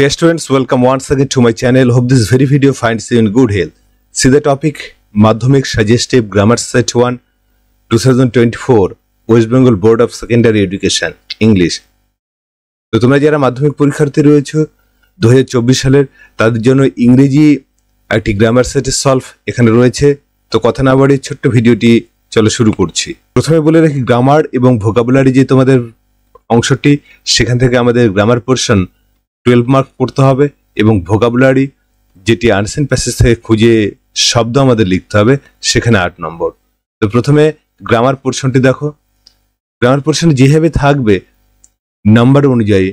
Dear students, welcome once again to my channel. Hope this very video finds you in good health. See the topic Madhumik Suggestive Grammar Set 1 2024 West Bengal Board of Secondary Education English তো তোমরা যারা মাধ্যমিক পরীক্ষার্থী রয়েছে দু সালের তাদের জন্য ইংরেজি একটি গ্রামার সেটের সলভ এখানে রয়েছে তো কথা না বাড়িয়ে ছোট্ট ভিডিওটি চলো শুরু করছি প্রথমে বলে রাখি গ্রামার এবং ভোকাবুলারি যে তোমাদের অংশটি সেখান থেকে আমাদের গ্রামার পোর্শন টুয়েলভ মার্ক পড়তে হবে এবং ভোকাবুলারি যেটি আনসেন প্যাসেজ থেকে খুঁজে শব্দ আমাদের লিখতে হবে সেখানে আট নম্বর তো প্রথমে গ্রামার পোর্শনটি দেখো গ্রামার পোর্শন যেভাবে থাকবে নাম্বার অনুযায়ী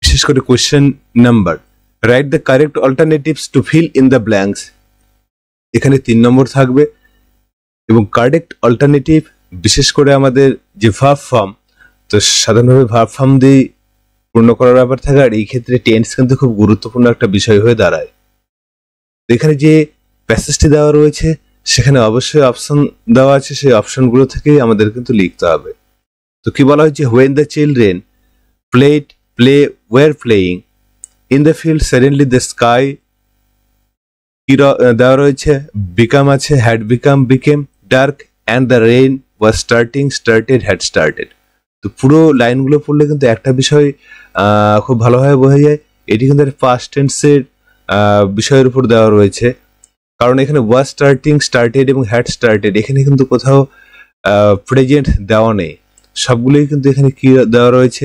বিশেষ করে question number write the correct alternatives to fill in the blanks এখানে তিন নম্বর থাকবে এবং কারেক্ট অল্টারনেটিভ বিশেষ করে আমাদের যে ভাব ফর্ম তো সাধারণভাবে ভাব ফর্ম দিয়েই পূর্ণ করার ব্যাপার থাকার এই ক্ষেত্রে টেন্স কিন্তু খুব গুরুত্বপূর্ণ একটা বিষয় হয়ে দাঁড়ায় এখানে যে প্যাসেজটি দেওয়া রয়েছে সেখানে অবশ্যই অপশন দেওয়া আছে সেই অপশনগুলো থেকে আমাদের কিন্তু লিখতে হবে তো কি বলা হয়েছে when the children plate play were playing in the field suddenly the sky কি দেওয়া রয়েছে বিকাম আছে had become became dark and the rain was starting started had started তো পুরো লাইনগুলো পড়লে কিন্তু একটা বিষয় খুব ভালোভাবে বোঝা যায় এটি কিন্তু ফার্স্ট টেন্সের বিষয়ের উপর দেওয়া রয়েছে কারণ এখানে ওয়াজ স্টার্টিং স্টার্টেড এবং হ্যাড স্টার্টেড এখানে কিন্তু কোথাও প্রেজেন্ট দেওয়া নেই সবগুলোই কিন্তু এখানে কি দেওয়া রয়েছে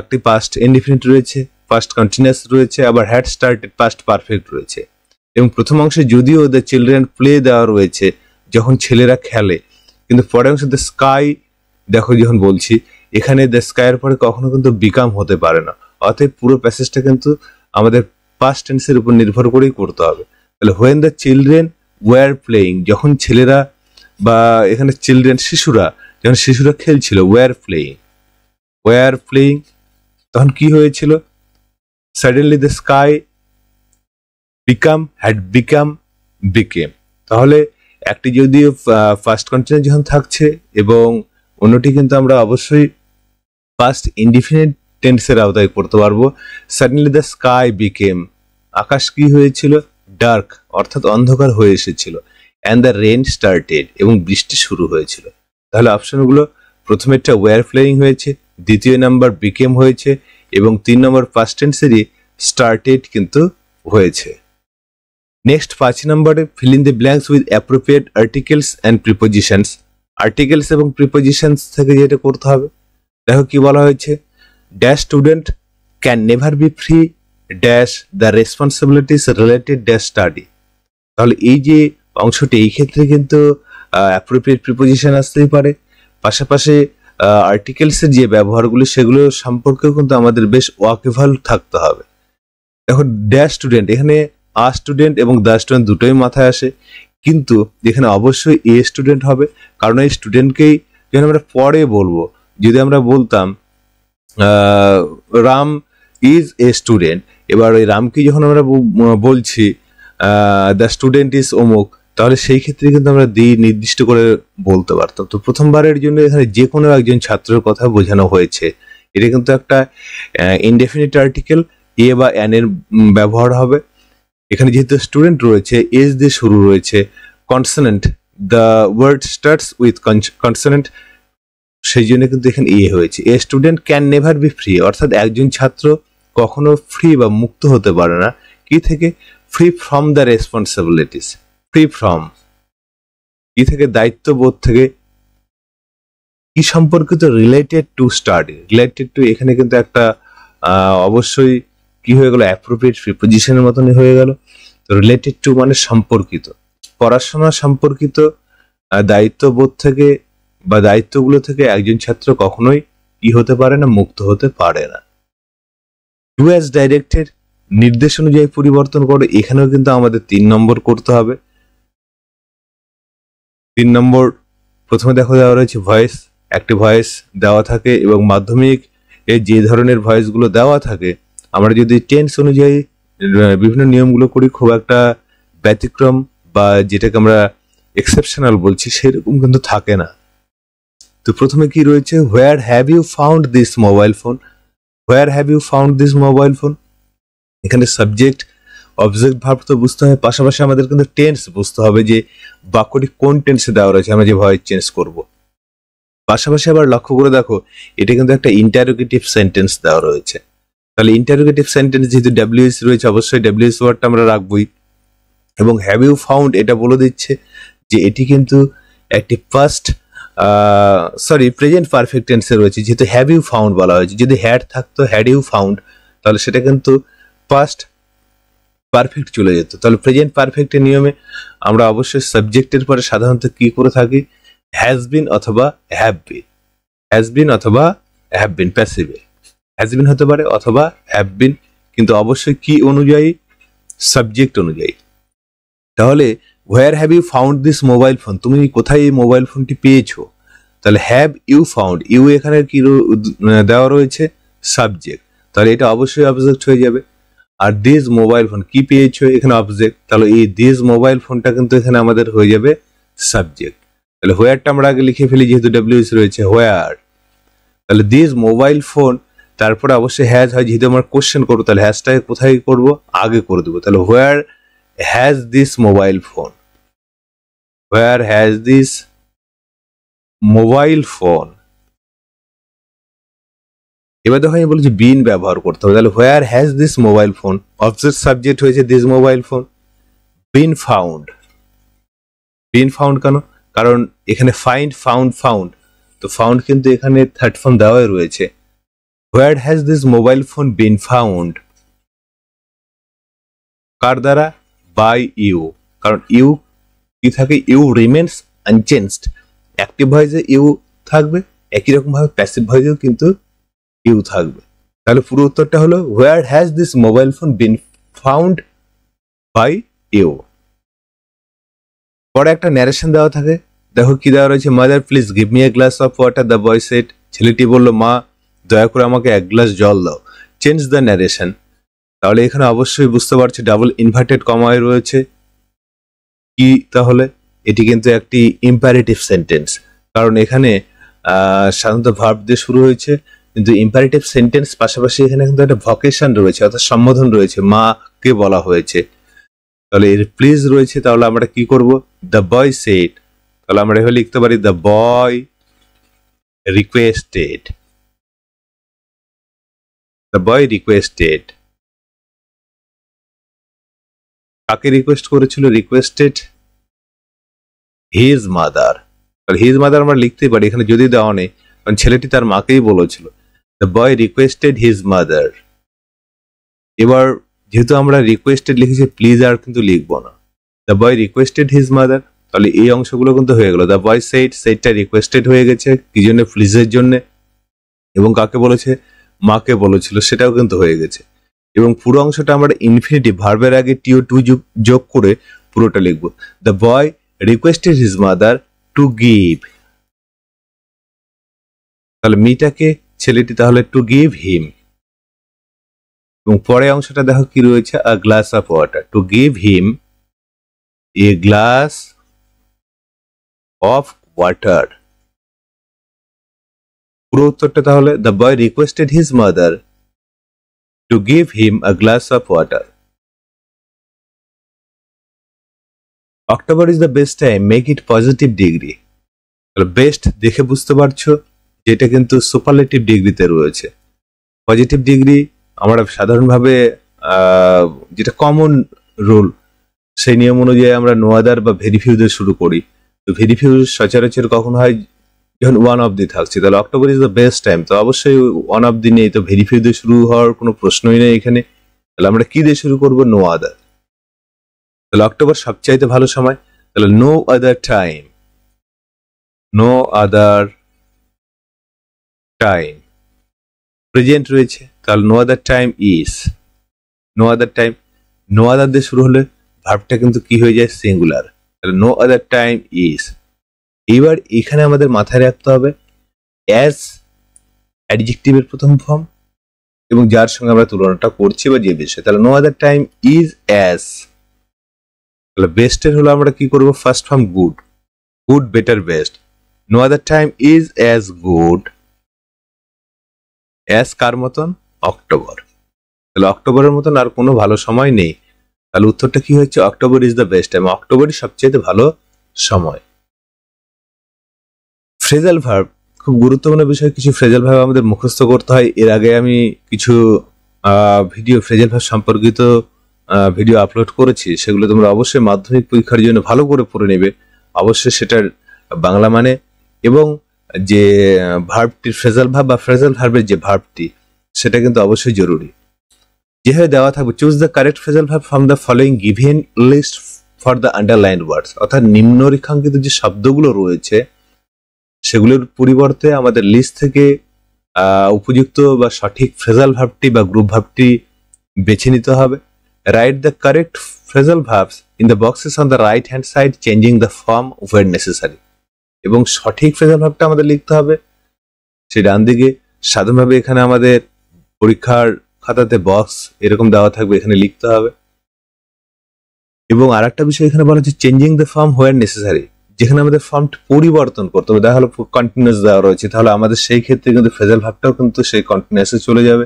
একটি পাস্ট ইনডিফিনিট রয়েছে পাস্ট কন্টিনিউয়াস রয়েছে আবার হ্যাড স্টার্টেড পাস্ট পারফেক্ট রয়েছে এবং প্রথম অংশে যদিও দ্য চিলড্রেন প্লে দেওয়া রয়েছে যখন ছেলেরা খেলে কিন্তু পরে অংশে দ্য স্কাই দেখো যখন বলছি এখানে দ্য স্কায়ের পরে কখনো কিন্তু বিকাম হতে পারে না অতএব পুরো প্যাসেজটা কিন্তু আমাদের পাস্ট টেন্সের উপর নির্ভর করেই করতে হবে তাহলে when the children were playing যখন ছেলেরা বা এখানে চিলড্রেন শিশুরা যখন শিশুরা খেলছিল ওয়ার প্লেয়িং ওয়ার প্লেয়িং তখন কি হয়েছিল suddenly the sky become had become became তাহলে একটি যদিও ফার্স্ট কন্টিনিউ যখন থাকছে এবং অন্যটি কিন্তু আমরা অবশ্যই পাস্ট ইনডিফিনিট টেন্সের আওতায় করতে পারবো সাডেনলি দ্য স্কাই বিকেম আকাশ কি হয়েছিল ডার্ক অর্থাৎ অন্ধকার হয়ে এসেছিল অ্যান্ড দ্য রেন স্টার্টেড এবং বৃষ্টি শুরু হয়েছিল তাহলে অপশনগুলো প্রথমেরটা ওয়ার ফ্লেয়িং হয়েছে দ্বিতীয় নাম্বার বিকেম হয়েছে এবং তিন নম্বর ফার্স্ট টেন্সেরই স্টার্টেড কিন্তু হয়েছে নেক্সট পাঁচ নম্বরে fill in the blanks with appropriate articles and prepositions articles এবং প্রিপোজিশনস থেকে যেটা করতে হবে দেখো কি বলা হয়েছে dash student can never be free dash the responsibilities related dash study তাহলে এই যে অংশটি এই ক্ষেত্রে কিন্তু অ্যাপ্রোপ্রিয়েট প্রিপোজিশন আসতেই পারে পাশাপাশি আর্টিকেলসের যে ব্যবহারগুলি সেগুলো সম্পর্কেও কিন্তু আমাদের বেশ ওয়াকেভাল থাকতে হবে দেখো ড্যাশ স্টুডেন্ট এখানে আ স্টুডেন্ট এবং দ্য স্টুডেন্ট দুটোই মাথায় আসে কিন্তু এখানে অবশ্যই এ স্টুডেন্ট হবে কারণ এই স্টুডেন্টকেই যেখানে আমরা পরে বলবো যদি আমরা বলতাম রাম ইজ এ স্টুডেন্ট এবার ওই রামকে যখন আমরা বলছি দ্য স্টুডেন্ট ইজ অমুক তাহলে সেই ক্ষেত্রে কিন্তু আমরা দি নির্দিষ্ট করে বলতে পারতাম তো প্রথমবারের জন্য এখানে যে কোনো একজন ছাত্রের কথা বোঝানো হয়েছে এটা কিন্তু একটা ইনডেফিনিট আর্টিকেল এ বা অ্যানের ব্যবহার হবে এখানে যেহেতু স্টুডেন্ট রয়েছে এজ দিয়ে শুরু রয়েছে consonant the word starts with consonant সেই জন্য কিন্তু এখানে ইয়ে হয়েছে a student can never be free অর্থাৎ একজন ছাত্র কখনো ফ্রি বা মুক্ত হতে পারে না কি থেকে free from the responsibilities free from কি থেকে দায়িত্ববোধ থেকে কি সম্পর্কিত related to study related to এখানে কিন্তু একটা অবশ্যই কি হয়ে গেল অ্যাপ্রোপ্রিয়েট প্রিপোজিশনের মতনই হয়ে গেল তো রিলেটেড টু মানে সম্পর্কিত পড়াশোনা সম্পর্কিত দায়িত্ববোধ থেকে বা দায়িত্বগুলো থেকে একজন ছাত্র কখনোই কি হতে পারে না মুক্ত হতে পারে না টু অ্যাজ ডাইরেক্টের নির্দেশ অনুযায়ী পরিবর্তন করে এখানেও কিন্তু আমাদের তিন নম্বর করতে হবে তিন নম্বর প্রথমে দেখা দেওয়া রয়েছে ভয়েস একটি ভয়েস দেওয়া থাকে এবং মাধ্যমিক এ যে ধরনের ভয়েসগুলো দেওয়া থাকে আমরা যদি টেন্স অনুযায়ী বিভিন্ন নিয়মগুলো করি খুব একটা ব্যতিক্রম বা যেটাকে আমরা এক্সেপশনাল বলছি সেরকম কিন্তু থাকে না তো প্রথমে কি রয়েছে where have you found this mobile phone where have you found this mobile phone এখানে সাবজেক্ট অবজেক্ট ভাব তো বুঝতে হবে পাশাপাশি আমাদের কিন্তু টেন্স বুঝতে হবে যে বাক্যটি কোন টেন্সে দেওয়া রয়েছে আমরা যে ভয়েস চেঞ্জ করব পাশাপাশি আবার লক্ষ্য করে দেখো এটা কিন্তু একটা ইন্টারোগেটিভ সেন্টেন্স দেওয়া রয়েছে তাহলে ইন্টারোগেটিভ সেন্টেন্স যেহেতু ডাব্লিউএস রয়েছে অবশ্যই ডাব্লিউএস ওয়ার্ডটা আমরা রাখবই এবং হ্যাভ ইউ ফাউন্ড এটা বলে দিচ্ছে যে এটি কিন্তু একটি ফার্স্ট সরি প্রেজেন্ট পারফেক্ট টেন্সে রয়েছে যেহেতু হ্যাভ ইউ ফাউন্ড বলা হয়েছে যদি হ্যাড থাকতো হ্যাড ইউ ফাউন্ড তাহলে সেটা কিন্তু ফার্স্ট পারফেক্ট চলে যেত তাহলে প্রেজেন্ট পারফেক্টের নিয়মে আমরা অবশ্যই সাবজেক্টের পরে সাধারণত কি করে থাকি হ্যাজ বিন অথবা হ্যাভ বিন হ্যাজ বিন অথবা হ্যাভ বিন প্যাসিভে হ্যাজ বিন হতে পারে অথবা হ্যাভ বিন কিন্তু অবশ্যই কি অনুযায়ী সাবজেক্ট অনুযায়ী তাহলে where have you found this mobile phone তুমি কোথায় এই মোবাইল ফোনটি পেয়েছো তাহলে হ্যাভ ইউ ফাউন্ড ইউ এখানে কি মানে দেওয়া রয়েছে সাবজেক্ট তাহলে এটা অবশ্যই অবজেক্ট হয়ে যাবে আর দিস মোবাইল ফোন কি পেয়েছো এখানে অবজেক্ট তাহলে এই দিস মোবাইল ফোনটা কিন্তু এখানে আমাদের হয়ে যাবে সাবজেক্ট তাহলে হোয়ারটা আমরা আগে লিখে ফেলি যেহেতু ডাব্লিউএস রয়েছে হোয়ার তাহলে দিস মোবাইল ফোন তারপরে অবশ্যই হ্যাজ হয় যেহেতু আমার কোশ্চেন করবো তাহলে হ্যাজটাকে কোথায় করব আগে করে দেবো তাহলে where has this mobile phone where has this mobile phone এবার দেখো আমি বলছি যে বিন ব্যবহার করতে হবে তাহলে where has this mobile phone object subject হয়েছে this mobile phone been found been found কেন কারণ এখানে ফাইন্ড ফাউন্ড ফাউন্ড তো ফাউন্ড কিন্তু এখানে থার্ড ফর্ম দেওয়াই রয়েছে where has this mobile phone been found কার দ্বারা বাই ইউ কারণ ইউ কি থাকে ইউ রিমেন্স আনচেঞ্জড অ্যাক্টিভ ভয়েসে ইউ থাকবে একই রকমভাবে প্যাসিভ ভয়েসেও কিন্তু ইউ থাকবে তাহলে পুরো উত্তরটা হলো where has this mobile phone been found by you পরে একটা ন্যারেশন দেওয়া থাকে দেখো কি দেওয়া রয়েছে mother please give me a glass of water the boy said ছেলেটি বলল মা দয়া করে আমাকে এক গ্লাস জল দাও চেঞ্জ দ্য ন্যারেশন তাহলে এখানে অবশ্যই বুঝতে পারছি ডাবল ইনভার্টেড কমায় রয়েছে কি তাহলে এটি কিন্তু একটি ইম্পারেটিভ সেন্টেন্স কারণ এখানে সাধারণত ভার্ব দিয়ে শুরু হয়েছে কিন্তু ইম্পারেটিভ সেন্টেন্স পাশাপাশি এখানে কিন্তু একটা ভকেশন রয়েছে অর্থাৎ সম্বোধন রয়েছে মাকে বলা হয়েছে তাহলে এর প্লিজ রয়েছে তাহলে আমরা কি করব দ্য বয় সেট তাহলে আমরা এভাবে লিখতে পারি the boy requested the boy requested কাকে রিকোয়েস্ট করেছিল requested his mother his mother আমরা লিখতে পারি এখানে যদি দেওয়া নেই কারণ ছেলেটি তার মাকেই বলেছিল the boy requested his mother এবার যেহেতু আমরা রিকোয়েস্টেড লিখেছি প্লিজ আর কিন্তু লিখব না the boy requested his mother তাহলে এই অংশগুলো কিন্তু হয়ে গেল দ্য বয় সেট সেটটা রিকোয়েস্টেড হয়ে গেছে কি জন্য প্লিজের জন্য এবং কাকে বলেছে মাকে বলেছিল সেটাও কিন্তু হয়ে গেছে এবং পুরো অংশটা আমরা ইনফিনিটি ভার্বের আগে টিও টু যোগ করে পুরোটা লিখব the boy requested his mother to give তাহলে মিটাকে ছেলেটি তাহলে টু গিভ হিম এবং পরে অংশটা দেখো কি রয়েছে a glass of water to give him a glass of water পুরো উত্তরটা তাহলে the boy requested his mother to give him a glass of water October is the best time make it positive degree best দেখে বুঝতে পারছো যেটা কিন্তু superlative ডিগ্রিতে রয়েছে পজিটিভ ডিগ্রি আমরা সাধারণভাবে যেটা কমন রুল সেই নিয়ম অনুযায়ী আমরা নোয়াদার বা ভেরিফিউ শুরু করি তো ভেরিফিউ সচরাচর কখন হয় ইভেন ওয়ান অফ দি থাকছি তাহলে October is the best time তো অবশ্যই ওয়ান অফ দি নেই তো ভেরিফাই দিয়ে শুরু হওয়ার কোনো প্রশ্নই নেই এখানে তাহলে আমরা কি দিয়ে শুরু করবো নো আদার তাহলে অক্টোবর সবচাইতে ভালো সময় তাহলে no other time no other time present রয়েছে তাহলে no other time is no other time no other দিয়ে শুরু হলে ভাবটা কিন্তু কি হয়ে যায় সিঙ্গুলার তাহলে নো আদার টাইম ইজ এবার এখানে আমাদের মাথায় রাখতে হবে অ্যাজ অ্যাডজেক্টিভের প্রথম ফর্ম এবং যার সঙ্গে আমরা তুলনাটা করছি বা যে বিষয় তাহলে no other time is as তাহলে বেস্টের হলো আমরা কি করব first form good good better best no other time is as good as কার মতন অক্টোবর তাহলে অক্টোবরের মতন আর কোনো ভালো সময় নেই তাহলে উত্তরটা কি হচ্ছে October is the best time অক্টোবরই সবচেয়ে ভালো সময় ফ্রেজাল ভার্ব খুব গুরুত্বপূর্ণ বিষয় কিছু ফ্রেজাল ভার্ব আমাদের মুখস্থ করতে হয় এর আগে আমি কিছু ভিডিও ফ্রেজাল ভার্ব সম্পর্কিত ভিডিও আপলোড করেছি সেগুলো তোমরা অবশ্যই মাধ্যমিক পরীক্ষার জন্য ভালো করে পড়ে নেবে অবশ্যই সেটার বাংলা মানে এবং যে ভার্বটি ফ্রেজাল ভার্ব বা ফ্রেজাল ভার্বের যে ভার্বটি সেটা কিন্তু অবশ্যই জরুরি যেভাবে দেওয়া থাকবে choose the correct phrasal verb from the following given list for the underline words অর্থাৎ নিম্নরেখাঙ্কিত যে শব্দগুলো রয়েছে সেগুলোর পরিবর্তে আমাদের লিস্ট থেকে উপযুক্ত বা সঠিক ফ্রেজাল ভাবটি বা গ্রুপ ভাবটি বেছে নিতে হবে write the correct phrasal verbs in the boxes on the right hand side changing the form where necessary এবং সঠিক ফ্রেজাল ভাবটা আমাদের লিখতে হবে সেই ডান দিকে সাধারণভাবে এখানে আমাদের পরীক্ষার খাতাতে বক্স এরকম দেওয়া থাকবে এখানে লিখতে হবে এবং আর একটা বিষয় এখানে বলা হচ্ছে changing the form where necessary যেখানে আমাদের ফর্মটি পরিবর্তন করতে হবে দেখা হলো কন্টিনিউস দেওয়া রয়েছে তাহলে আমাদের সেই ক্ষেত্রে কিন্তু ফেজাল ভাবটাও কিন্তু সেই কন্টিনিউসে চলে যাবে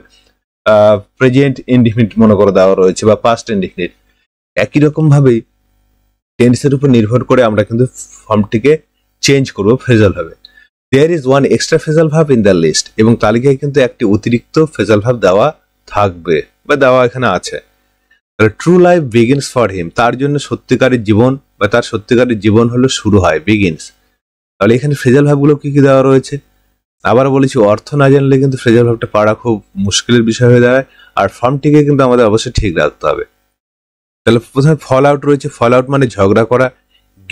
প্রেজেন্ট ইনডিফিনিট মনে করে দেওয়া রয়েছে বা পাস্ট ইনডিফিনিট একই ভাবে টেন্সের উপর নির্ভর করে আমরা কিন্তু ফর্মটিকে চেঞ্জ করবো phrasal verb there is one extra phrasal verb in the list এবং তালিকায় কিন্তু একটি অতিরিক্ত ফেজাল ভাব দেওয়া থাকবে বা দেওয়া এখানে আছে true life begins for him তার জন্য সত্যিকারের জীবন বা তার সত্যিকারের জীবন হলো শুরু হয় বিগিনস তাহলে এখানে ফ্রেজাল ভাবগুলো কি কি দেওয়া রয়েছে আবার বলেছি অর্থ না জানলে কিন্তু ফ্রেজাল ভাবটা পাড়া খুব মুশকিলের বিষয় হয়ে দাঁড়ায় আর ফর্মটিকে কিন্তু আমাদের অবশ্যই ঠিক রাখতে হবে তাহলে প্রথমে ফল আউট রয়েছে ফল আউট মানে ঝগড়া করা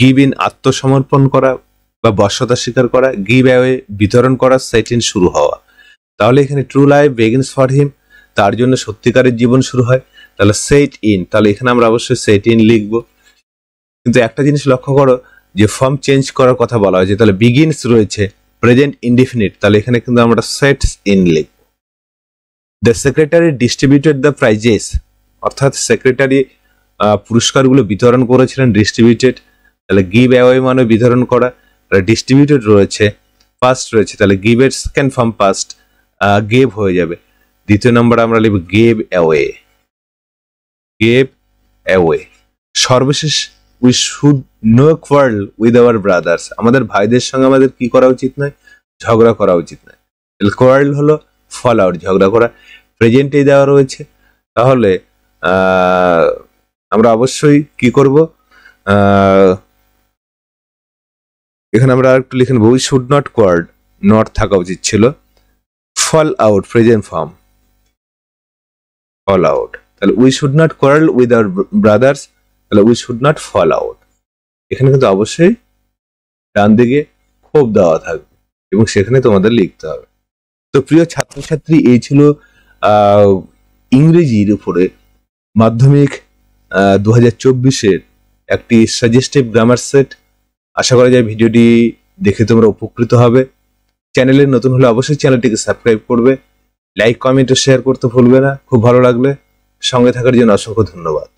গিভ ইন আত্মসমর্পণ করা বা বর্ষতা স্বীকার করা গিভ অ্যাওয়ে বিতরণ করা সেট ইন শুরু হওয়া তাহলে এখানে true life begins for him তার জন্য সত্যিকারের জীবন শুরু হয় তাহলে সেট ইন তাহলে এখানে আমরা অবশ্যই সেট ইন লিখবো কিন্তু একটা জিনিস লক্ষ্য করো যে ফর্ম চেঞ্জ করার কথা বলা হয়েছে তাহলে বিগিনস রয়েছে প্রেজেন্ট ইনডিফিনিট তাহলে এখানে কিন্তু আমরা সেটস ইন লিখ the secretary distributed the prizes অর্থাৎ সেক্রেটারি পুরস্কারগুলো বিতরণ করেছিলেন ডিস্ট্রিবিউটেড তাহলে গিভ অ্যাওয়ে মানে বিতরণ করা তাহলে ডিস্ট্রিবিউটেড রয়েছে পাস্ট রয়েছে তাহলে এর সেকেন্ড ফর্ম পাস্ট গেভ হয়ে যাবে দ্বিতীয় নম্বর আমরা লিখব গেভ অ্যাওয়ে গেভ অ্যাওয়ে সর্বশেষ we should no quarrel with our brothers আমাদের ভাইদের সঙ্গে আমাদের কি করা উচিত নয় ঝগড়া করা উচিত নয় কোয়ার্ল হলো ফল আউট ঝগড়া করা প্রেজেন্টেই দেওয়া রয়েছে তাহলে আমরা অবশ্যই কি করব এখানে আমরা একটু লিখেন we should not quarrel not থাকা উচিত ছিল fall out present form fall out তাহলে we should not quarrel with our brothers তাহলে we should not fall out এখানে কিন্তু অবশ্যই ডান দিকে ক্ষোভ দেওয়া থাকবে এবং সেখানে তোমাদের লিখতে হবে তো প্রিয় ছাত্রছাত্রী এই ছিল ইংরেজির উপরে মাধ্যমিক দু হাজার চব্বিশের একটি সাজেস্টিভ গ্রামার সেট আশা করা যায় ভিডিওটি দেখে তোমরা উপকৃত হবে চ্যানেলে নতুন হলে অবশ্যই চ্যানেলটিকে সাবস্ক্রাইব করবে লাইক কমেন্ট ও শেয়ার করতে ভুলবে না খুব ভালো লাগলে সঙ্গে থাকার জন্য অসংখ্য ধন্যবাদ